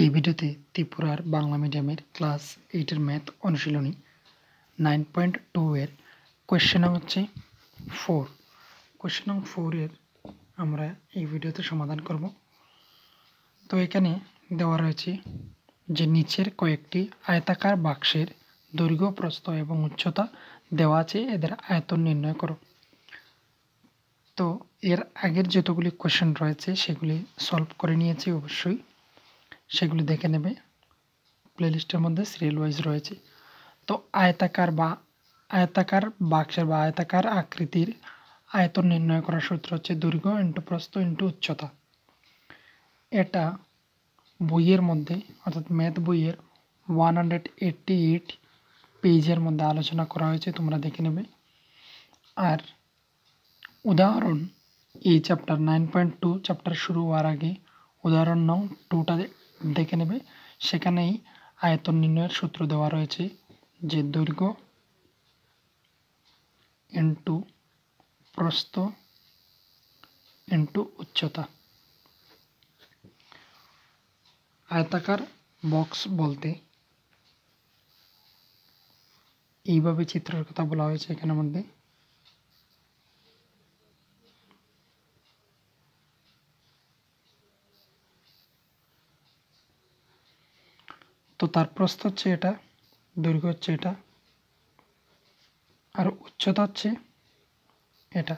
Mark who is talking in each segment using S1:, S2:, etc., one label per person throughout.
S1: এই ভিডিওতে ত্রিপুরার বাংলা মিডিয়ামের ক্লাস এইটের ম্যাথ অনুশীলনী নাইন পয়েন্ট টু এর কোয়েশ্চেন নাম হচ্ছে ফোর কোয়েশ্চেন নাম ফোরের আমরা এই ভিডিওতে সমাধান করব তো এখানে দেওয়া রয়েছে যে নিচের কয়েকটি আয়তাকার বাক্সের দৈর্ঘ্য প্রস্থ এবং উচ্চতা দেওয়া আছে এদের আয়তন নির্ণয় করো তো এর আগের যতগুলি কোয়েশ্চেন রয়েছে সেগুলি সলভ করে নিয়েছি অবশ্যই সেগুলি দেখে নেবে প্লেলিস্টের মধ্যে সিরিয়াল ওয়াইজ রয়েছে তো আয়তাকার বা আয়তাকার বাক্সের বা আয়তাকার আকৃতির আয়তন নির্ণয় করার সূত্র হচ্ছে দৈর্ঘ্য ইন্টু প্রস্থ ইন্টু উচ্চতা এটা বইয়ের মধ্যে অর্থাৎ ম্যাথ বইয়ের ওয়ান হান্ড্রেড এইটটি এইট পেজের মধ্যে আলোচনা করা হয়েছে তোমরা দেখে নেবে আর উদাহরণ এই chapter nine point two chapter শুরু হওয়ার আগে উদাহরণ নাও টুটা দেখে নেবে সেখানেই আয়তন নির্ণয়ের সূত্র দেওয়া রয়েছে যে দৈর্ঘ্য ইন্টু প্রস্থ ইন্টু উচ্চতা আয়তাকার বক্স বলতে এইভাবে চিত্রের কথা বলা হয়েছে এখানের মধ্যে তো তার প্রস্থ হচ্ছে এটা দৈর্ঘ্য হচ্ছে এটা আর উচ্চতা হচ্ছে এটা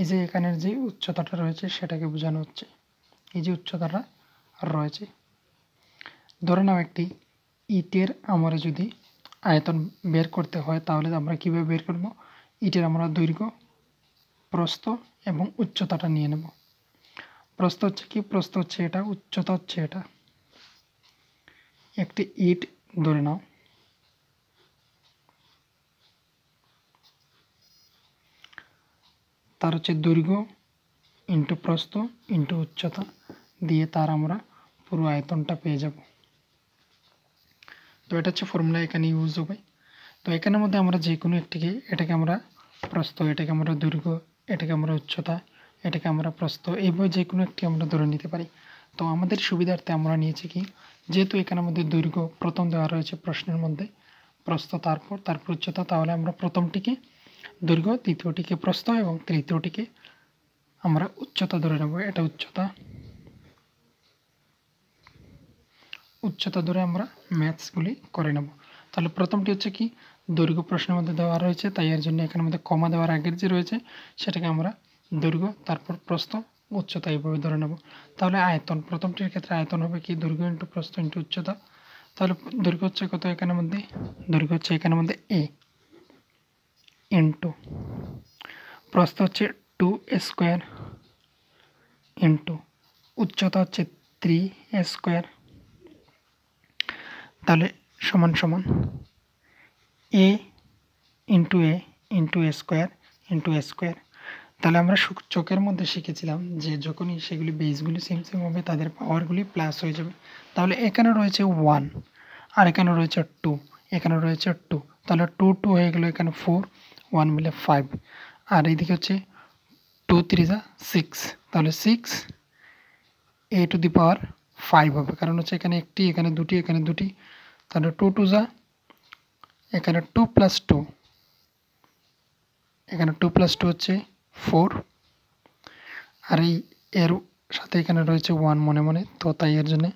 S1: এই যে এখানের যে উচ্চতাটা রয়েছে সেটাকে বোঝানো হচ্ছে এই যে উচ্চতাটা রয়েছে ধরে নাও একটি ইটের আমরা যদি আয়তন বের করতে হয় তাহলে আমরা কীভাবে বের করব ইটের আমরা দৈর্ঘ্য প্রস্থ এবং উচ্চতাটা নিয়ে নেব প্রস্থ হচ্ছে কি প্রস্থ হচ্ছে এটা উচ্চতা হচ্ছে এটা একটি ইট ধরে নাও তার হচ্ছে দৈর্ঘ্য ইন্টু প্রস্থ ইন্টু উচ্চতা দিয়ে তার আমরা পুরো আয়তনটা পেয়ে যাব তো এটা হচ্ছে ফর্মুলা এখানে ইউজ হবে তো এখানের মধ্যে আমরা যে কোনো একটিকে এটাকে আমরা প্রস্ত এটাকে আমরা দৈর্ঘ্য এটাকে আমরা উচ্চতা এটাকে আমরা প্রস্ত এইভাবে যে কোনো একটি আমরা ধরে নিতে পারি তো আমাদের সুবিধার্থে আমরা নিয়েছি কি যেহেতু এখানে মধ্যে দৈর্ঘ্য প্রথম দেওয়া রয়েছে প্রশ্নের মধ্যে প্রস্থ তারপর তারপর উচ্চতা তাহলে আমরা প্রথমটিকে দৈর্ঘ্য দ্বিতীয়টিকে প্রস্থ এবং তৃতীয়টিকে আমরা উচ্চতা ধরে নেব এটা উচ্চতা উচ্চতা ধরে আমরা ম্যাথসগুলি করে নেব তাহলে প্রথমটি হচ্ছে কি দৈর্ঘ্য প্রশ্নের মধ্যে দেওয়া রয়েছে তাই এর জন্য এখানে মধ্যে কমা দেওয়ার আগের যে রয়েছে সেটাকে আমরা দৈর্ঘ্য তারপর প্রস্থ উচ্চতা এইভাবে ধরে নেব তাহলে আয়তন প্রথমটির ক্ষেত্রে আয়তন হবে কি দৈর্ঘ্য ইন্টু প্রস্থ ইন্টু উচ্চতা তাহলে দৈর্ঘ্য হচ্ছে কত এখানের মধ্যে দৈর্ঘ্য হচ্ছে এখানের মধ্যে এ ইন্টু প্রস্থ হচ্ছে টু স্কোয়ার ইন্টু উচ্চতা হচ্ছে থ্রি স্কোয়ার তাহলে সমান সমান A into A into A square into A square তাহলে আমরা চোখের মধ্যে শিখেছিলাম যে যখনই সেগুলি বেসগুলি সেম সেম হবে তাদের পাওয়ারগুলি প্লাস হয়ে যাবে তাহলে এখানে রয়েছে ওয়ান আর এখানে রয়েছে টু এখানে রয়েছে টু তাহলে টু টু হয়ে গেলো এখানে ফোর ওয়ান মিলে ফাইভ আর এইদিকে হচ্ছে টু থ্রি যা সিক্স তাহলে six A to the power five হবে কারণ হচ্ছে এখানে একটি এখানে দুটি এখানে দুটি তাহলে টু টু যা এখানে টু প্লাস টু এখানে টু প্লাস টু হচ্ছে ফোর আর এই এর সাথে এখানে রয়েছে ওয়ান মনে মনে তো তাই এর জন্যে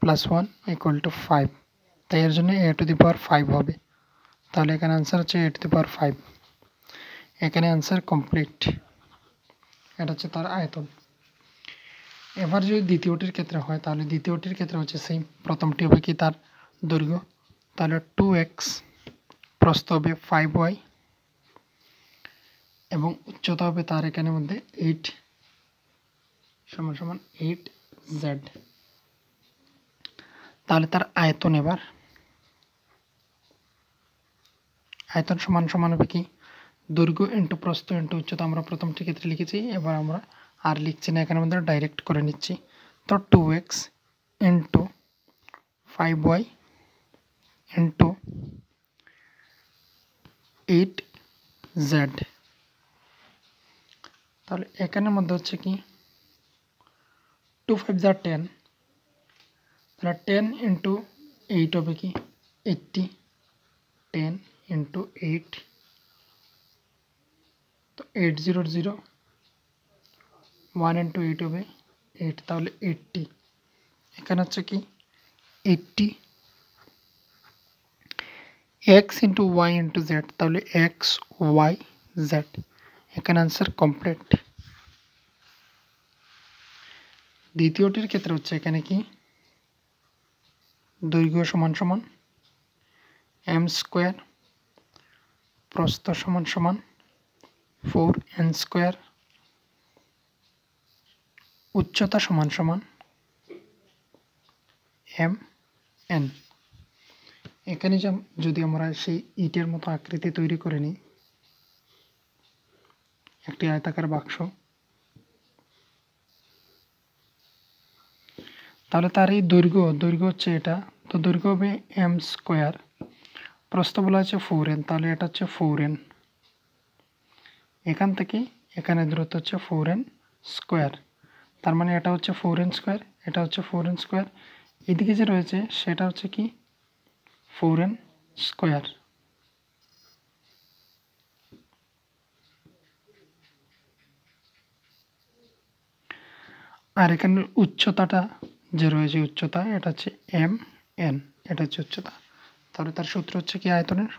S1: plus one equal to five তাই এর জন্যে এ টু দি পাওয়ার ফাইভ হবে তাহলে এখানে আনসার হচ্ছে A to the power five এখানে আনসার কমপ্লিট এটা হচ্ছে তার আয়তন এবার যদি দ্বিতীয়টির ক্ষেত্রে হয় তাহলে দ্বিতীয়টির ক্ষেত্রে হচ্ছে সেই প্রথমটি হবে কি তার দৈর্ঘ্য তাহলে টু এক্স প্রস্তাবে হবে ফাইভ ওয়াই এবং উচ্চতা হবে তার এখানে মধ্যে এইট সমান সমান এইট জেড তাহলে তার আয়তন এবার আয়তন সমান সমান হবে কি দৈর্ঘ্য ইন্টু প্রস্থ ইন্টু উচ্চতা আমরা প্রথমটি ক্ষেত্রে লিখেছি এবার আমরা আর লিখছি না এখানে মধ্যে ডাইরেক্ট করে নিচ্ছি তো two X into five Y into eight Z তাহলে এখানে মধ্যে হচ্ছে কি 25 * 10 মানে 10 * 8 হবে কি 80 10 * 8 तो 800 1 * 8 হবে 8 তাহলে 80 এখানে হচ্ছে কি 80 x * y * z তাহলে xy z you can answer complete দ্বিতীয়টির ক্ষেত্রে হচ্ছে এখানে কি দৈর্ঘ্য সমান সমান এম স্কোয়ার প্রস্থ সমান সমান ফোর এন স্কোয়ার উচ্চতা সমান সমান এম এন এখানে যদি আমরা সেই ইটের মতো আকৃতি তৈরি করে নিই একটি আয়তাকার বাক্স তাহলে তার এই দৈর্ঘ্য দৈর্ঘ্য হচ্ছে এটা তো দৈর্ঘ্য হবে এম স্কোয়ার প্রস্থ বলা হচ্ছে ফোর এন তাহলে এটা হচ্ছে ফোর এন এখান থেকে এখানে দূরত্ব হচ্ছে ফোর এন স্কোয়ার তার মানে এটা হচ্ছে ফোর এন স্কোয়ার এটা হচ্ছে ফোর এন স্কোয়ার এদিকে যে রয়েছে সেটা হচ্ছে কি ফোর এন স্কোয়ার আর এখানের উচ্চতাটা যে রয়েছে উচ্চতা এটা হচ্ছে এম এন এটা হচ্ছে উচ্চতা তাহলে তার সূত্র হচ্ছে কি আয়তনের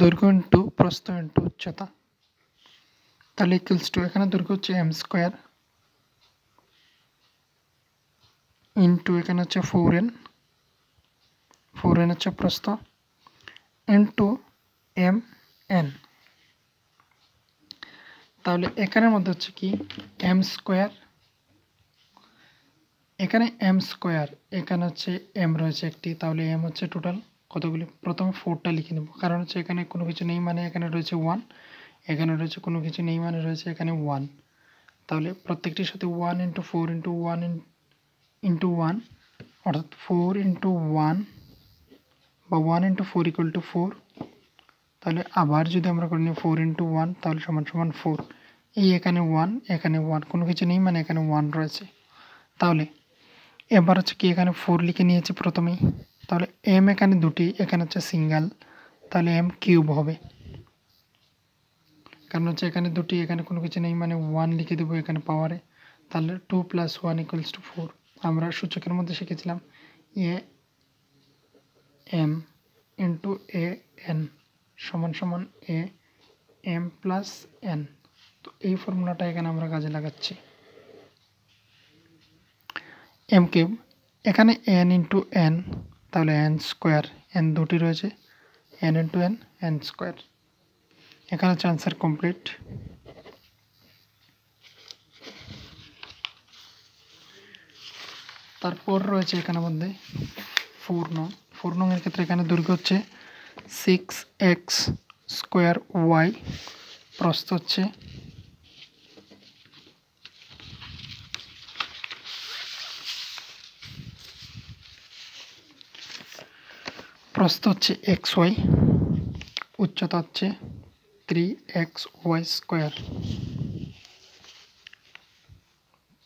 S1: দৈর্ঘ্য ইন্টু প্রস্থ ইন্টু উচ্চতা তাহলে ইকুয়ালস টু এখানে দৈর্ঘ্য হচ্ছে এম স্কোয়ার ইন্টু এখানে হচ্ছে ফোর এন ফোর এন হচ্ছে প্রস্থ ইন্টু এম এন তাহলে এখানের মধ্যে হচ্ছে কি এম স্কোয়ার এখানে এম স্কোয়ার এখানে হচ্ছে এম রয়েছে একটি তাহলে এম হচ্ছে টোটাল কতগুলি প্রথমে ফোরটা লিখে নেব কারণ হচ্ছে এখানে কোনো কিছু নেই মানে এখানে রয়েছে ওয়ান এখানে রয়েছে কোনো কিছু নেই মানে রয়েছে এখানে ওয়ান তাহলে প্রত্যেকটির সাথে one into four into one into one অর্থাৎ ফোর ইন্টু ওয়ান বা one into four equal to four তাহলে আবার যদি আমরা করে নিই ফোর ইন্টু ওয়ান তাহলে সমান সমান ফোর এই এখানে ওয়ান এখানে ওয়ান কোনো কিছু নেই মানে এখানে ওয়ান রয়েছে তাহলে এবার হচ্ছে কি এখানে ফোর লিখে নিয়েছি প্রথমেই তাহলে এম এখানে দুটি এখানে হচ্ছে সিঙ্গেল তাহলে এম কিউব হবে কারণ হচ্ছে এখানে দুটি এখানে কোনো কিছু নেই মানে ওয়ান লিখে দেবো এখানে পাওয়ারে তাহলে two plus one equals to four আমরা সূচকের মধ্যে শিখেছিলাম A M into A N সমান সমান এ এম প্লাস এন তো এই ফর্মুলাটা এখানে আমরা কাজে লাগাচ্ছি এম কিউব এখানে এন ইন্টু এন তাহলে এন স্কোয়ার এন দুটি রয়েছে N into N N square এখানে হচ্ছে আনসার কমপ্লিট তারপর রয়েছে এখানে মধ্যে ফোর নং ফোর এর ক্ষেত্রে এখানে দৈর্ঘ্য হচ্ছে সিক্স এক্স স্কোয়ার ওয়াই প্রস্ত হচ্ছে প্রস্ত হচ্ছে এক্স ওয়াই উচ্চতা হচ্ছে থ্রি এক্স ওয়াই স্কোয়ার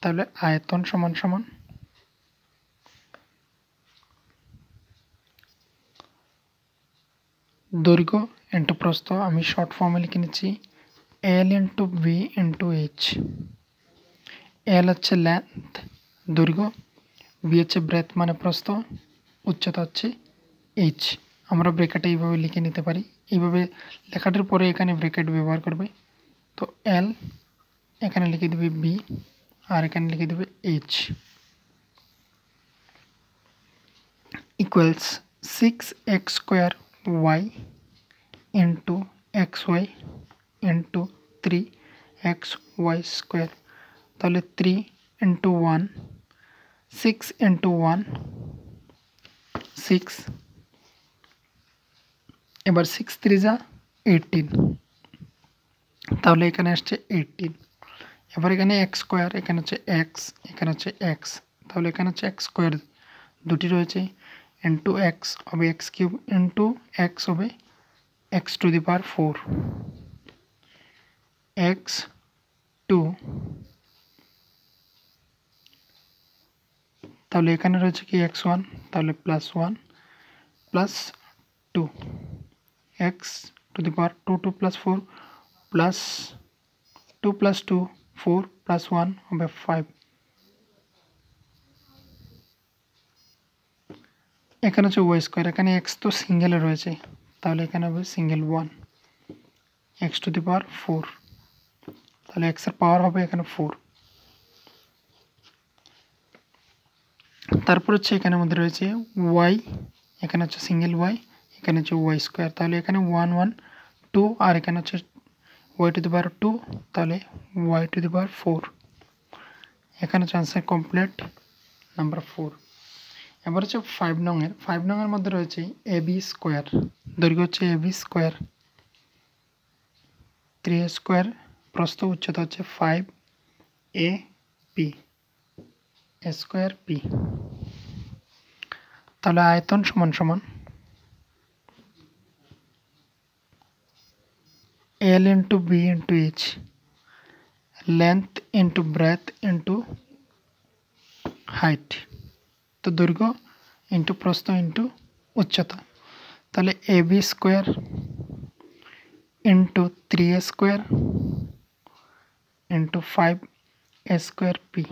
S1: তাহলে আয়তন সমান সমান দৈর্ঘ্য ইন্টু প্রস্থ আমি শর্ট ফর্মে লিখে নিচ্ছি L into B into H L হচ্ছে লেন্থ দৈর্ঘ্য বি হচ্ছে ব্রেথ মানে প্রস্থ উচ্চতা হচ্ছে এইচ আমরা ব্রেকেটে এইভাবে লিখে নিতে পারি এভাবে লেখাটির পরে এখানে ব্র্যাকেট ব্যবহার করবে তো l এখানে লিখে দিবে b আর এখানে লিখে দিবে h equals 6x2 y into xy into 3 xy2 তাহলে 3 * 1 6 * 1 6 एबार 6 * 3 = 18 তাহলে এখানে আসছে 18 এবারে গানে x² এখানে হচ্ছে x এখানে হচ্ছে x তাহলে এখানে হচ্ছে x² দুটি রয়েছে * x হবে x³ * x হবে x² ^ 4 x 2 তাহলে এখানে রয়েছে কি x1 তাহলে +1 + 2 x to the power 2 2 plus 4 plus 2 plus 2 4 plus 1 over 5 এখানে হচ্ছে ওয়াই স্কোয়ার এখানে এক্স তো সিঙ্গেলে রয়েছে তাহলে এখানে হবে single one X to the power four তাহলে এক্সের পাওয়ার হবে এখানে ফোর তারপর হচ্ছে এখানের মধ্যে রয়েছে ওয়াই এখানে হচ্ছে সিঙ্গেল ওয়াই এখানে হচ্ছে ওয়াই স্কোয়ার তাহলে এখানে ওয়ান ওয়ান টু আর এখানে হচ্ছে Y to the power two তাহলে Y to the power four এখানে হচ্ছে আনসার কমপ্লিট নাম্বার ফোর এবার হচ্ছে ফাইভ নংয়ের ফাইভ নংয়ের মধ্যে রয়েছে এ বি স্কোয়ার দৈর্ঘ্য হচ্ছে A B square three square প্রস্থ উচ্চতা হচ্ছে five A P square P তাহলে আয়তন সমান সমান L into B into H, length into breadth into height তো দৈর্ঘ্য ইন্টু প্রস্থ ইন্টু উচ্চতা তাহলে A B square into three A square into five A square P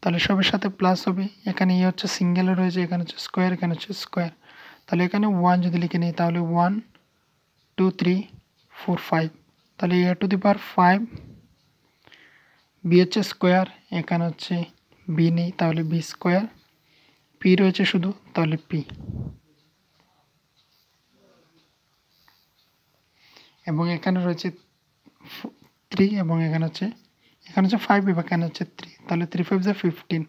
S1: তাহলে সবের সাথে প্লাস হবে এখানে ইয়ে হচ্ছে সিঙ্গেল রয়েছে এখানে হচ্ছে স্কোয়ার এখানে হচ্ছে স্কোয়ার তাহলে এখানে ওয়ান যদি লিখে নিই তাহলে one two three four five তাহলে A to the power five B হচ্ছে স্কোয়ার এখানে হচ্ছে বি নেই তাহলে বি স্কোয়ার পি রয়েছে শুধু তাহলে পি এবং এখানে রয়েছে থ্রি এবং এখানে হচ্ছে এখানে হচ্ছে ফাইভ এবং এখানে হচ্ছে থ্রি তাহলে থ্রি ফাইভ যা ফিফটিন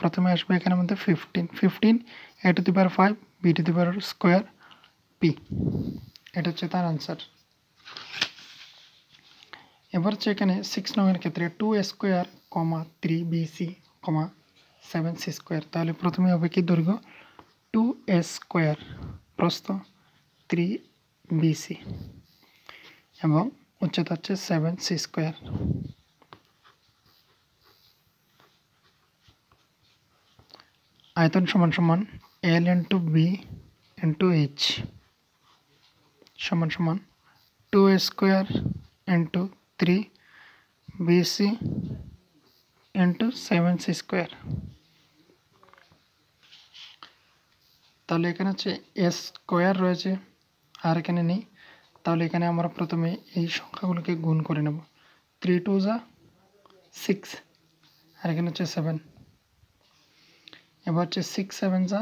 S1: প্রথমে আসবে এখানে মধ্যে fifteen fifteen A to the power five B to the power square P এটা হচ্ছে তার আনসার এবার হচ্ছে এখানে সিক্স নম্বরের ক্ষেত্রে টু স্কোয়ার কমা থ্রি বিসি কমা সেভেন সি স্কোয়ার তাহলে প্রথমে হবে কি দৈর্ঘ্য টু স্কোয়ার প্রস্থ থ্রি বিসি এবং উচ্চতা হচ্ছে সেভেন সি স্কোয়ার আয়তন সমান সমান L into B into H সমান সমান two square into three BC into seven C square তাহলে এখানে হচ্ছে এস স্কোয়ার রয়েছে আর এখানে নেই তাহলে এখানে আমরা প্রথমে এই সংখ্যাগুলোকে গুণ করে নেব থ্রি টু যা সিক্স আর এখানে হচ্ছে সেভেন এবার হচ্ছে সিক্স সেভেন যা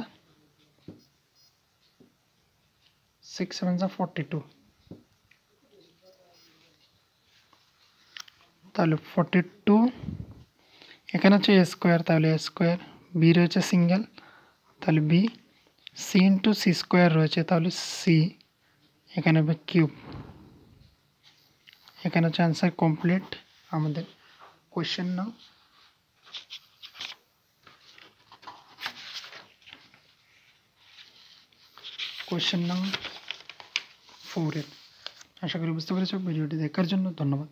S1: 6 7 are 42 তাহলে 42 এখানে হচ্ছে a স্কয়ার তাহলে a স্কয়ার b রয়েছে সিঙ্গেল তাহলে b c into C square রয়েছে তাহলে সি এখানে হবে কিউব এখানে হচ্ছে অ্যান্সার কমপ্লিট আমাদের কোশ্চেন নাও question number ফোরের আশা করি বুঝতে পেরেছ ভিডিওটি দেখার জন্য ধন্যবাদ